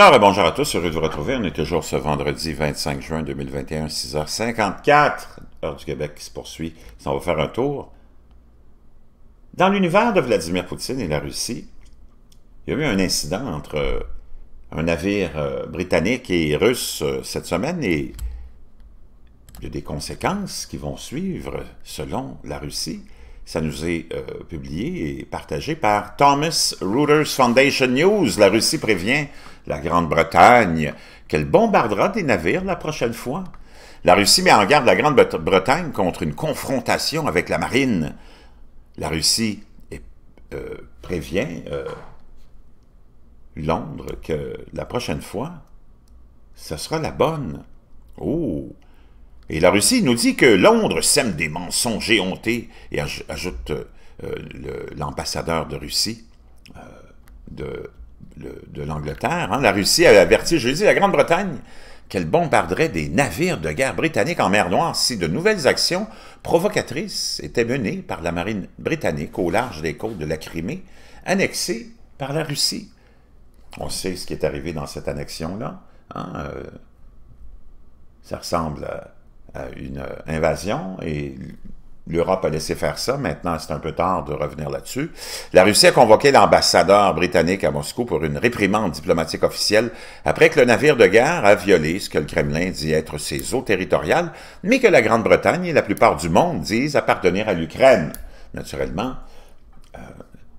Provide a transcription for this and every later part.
Alors, euh, bonjour à tous, heureux de vous retrouver. On est toujours ce vendredi 25 juin 2021, 6h54, heure du Québec qui se poursuit. on va faire un tour. Dans l'univers de Vladimir Poutine et la Russie, il y a eu un incident entre euh, un navire euh, britannique et russe cette semaine et des conséquences qui vont suivre selon la Russie. Ça nous est euh, publié et partagé par Thomas Reuters Foundation News. La Russie prévient la Grande-Bretagne qu'elle bombardera des navires la prochaine fois. La Russie met en garde la Grande-Bretagne contre une confrontation avec la marine. La Russie euh, prévient euh, Londres que la prochaine fois, ce sera la bonne. Oh! Et la Russie nous dit que Londres sème des mensonges éhontés, et ajoute euh, l'ambassadeur de Russie euh, de, l'Angleterre. Hein. La Russie a averti je jeudi la Grande-Bretagne qu'elle bombarderait des navires de guerre britanniques en mer Noire si de nouvelles actions provocatrices étaient menées par la marine britannique au large des côtes de la Crimée, annexée par la Russie. On sait ce qui est arrivé dans cette annexion-là. Hein, euh, ça ressemble à euh, une euh, invasion et l'Europe a laissé faire ça. Maintenant, c'est un peu tard de revenir là-dessus. La Russie a convoqué l'ambassadeur britannique à Moscou pour une réprimande diplomatique officielle après que le navire de guerre a violé ce que le Kremlin dit être ses eaux territoriales, mais que la Grande-Bretagne et la plupart du monde disent appartenir à l'Ukraine. Naturellement, euh,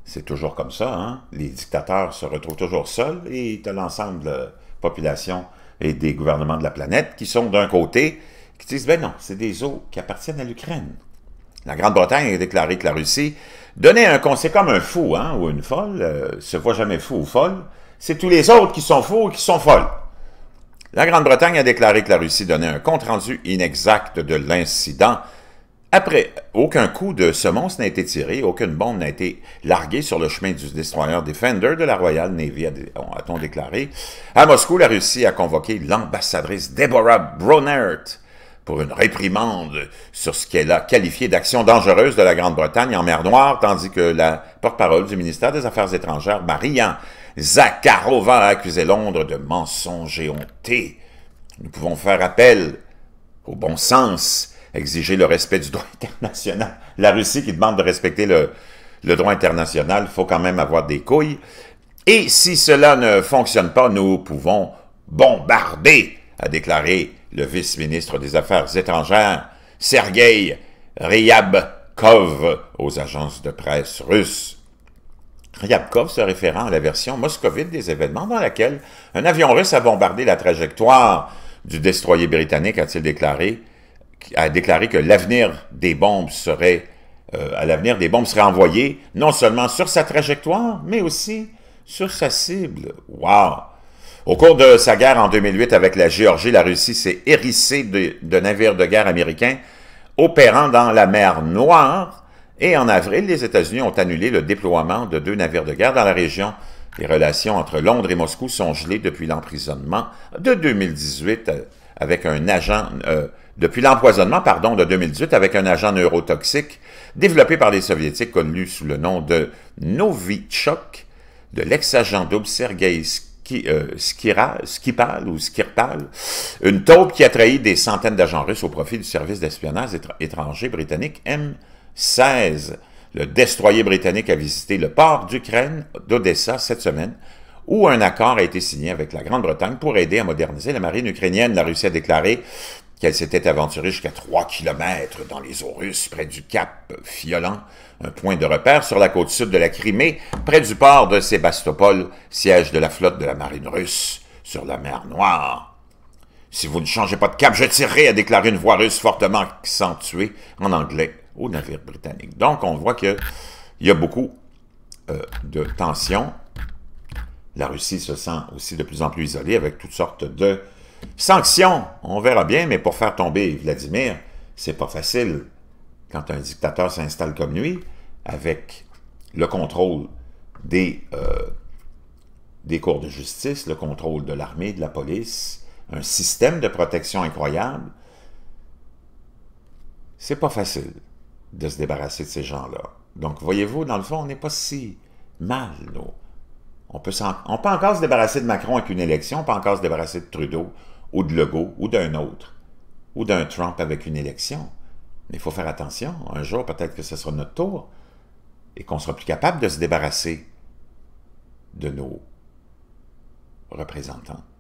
c'est toujours comme ça. Hein. Les dictateurs se retrouvent toujours seuls et l'ensemble de la population et des gouvernements de la planète qui sont d'un côté qui disent, ben non, c'est des eaux qui appartiennent à l'Ukraine. La Grande-Bretagne a déclaré que la Russie donnait un conseil comme un fou hein, ou une folle, euh, se voit jamais fou ou folle, c'est tous les autres qui sont fous ou qui sont folles. La Grande-Bretagne a déclaré que la Russie donnait un compte-rendu inexact de l'incident. Après, aucun coup de semonce n'a été tiré, aucune bombe n'a été larguée sur le chemin du destroyer Defender de la Royal Navy, a-t-on déclaré. À Moscou, la Russie a convoqué l'ambassadrice Deborah Bronert une réprimande sur ce qu'elle a qualifié d'action dangereuse de la Grande-Bretagne en mer Noire, tandis que la porte-parole du ministère des Affaires étrangères, Maria Zakharova, a accusé Londres de mensonges et honté. Nous pouvons faire appel au bon sens, exiger le respect du droit international. La Russie qui demande de respecter le, le droit international, il faut quand même avoir des couilles. Et si cela ne fonctionne pas, nous pouvons bombarder, a déclaré le vice-ministre des Affaires étrangères, Sergueï Ryabkov, aux agences de presse russes. Ryabkov se référant à la version moscovite des événements dans laquelle un avion russe a bombardé la trajectoire du destroyer britannique, a-t-il déclaré, a déclaré que l'avenir des bombes serait, euh, à l'avenir des bombes serait envoyé non seulement sur sa trajectoire, mais aussi sur sa cible. Wow! Au cours de sa guerre en 2008 avec la Géorgie, la Russie s'est hérissée de, navires de guerre américains opérant dans la mer Noire et en avril, les États-Unis ont annulé le déploiement de deux navires de guerre dans la région. Les relations entre Londres et Moscou sont gelées depuis l'emprisonnement de 2018 euh, avec un agent euh, depuis l'empoisonnement pardon de 2018 avec un agent neurotoxique développé par les soviétiques connu sous le nom de Novichok de l'ex-agent double Sergei Skipal euh, ou une taupe qui a trahi des centaines d'agents russes au profit du service d'espionnage étranger britannique M16. Le destroyer britannique a visité le port d'Ukraine d'Odessa cette semaine où un accord a été signé avec la Grande-Bretagne pour aider à moderniser la marine ukrainienne. La Russie a déclaré qu'elle s'était aventurée jusqu'à 3 km dans les eaux russes, près du cap Fiolan, un point de repère sur la côte sud de la Crimée, près du port de Sébastopol, siège de la flotte de la marine russe sur la mer Noire. Si vous ne changez pas de cap, je tirerai, a déclaré une voix russe fortement accentuée en anglais au navire britannique. Donc, on voit qu'il y a beaucoup euh, de tensions la Russie se sent aussi de plus en plus isolée avec toutes sortes de sanctions. On verra bien, mais pour faire tomber Vladimir, c'est pas facile. Quand un dictateur s'installe comme lui, avec le contrôle des, euh, des cours de justice, le contrôle de l'armée, de la police, un système de protection incroyable, c'est pas facile de se débarrasser de ces gens-là. Donc, voyez-vous, dans le fond, on n'est pas si mal, nous, on peut, on peut encore se débarrasser de Macron avec une élection, on peut encore se débarrasser de Trudeau ou de Legault ou d'un autre, ou d'un Trump avec une élection. Mais il faut faire attention. Un jour, peut-être que ce sera notre tour et qu'on sera plus capable de se débarrasser de nos représentants.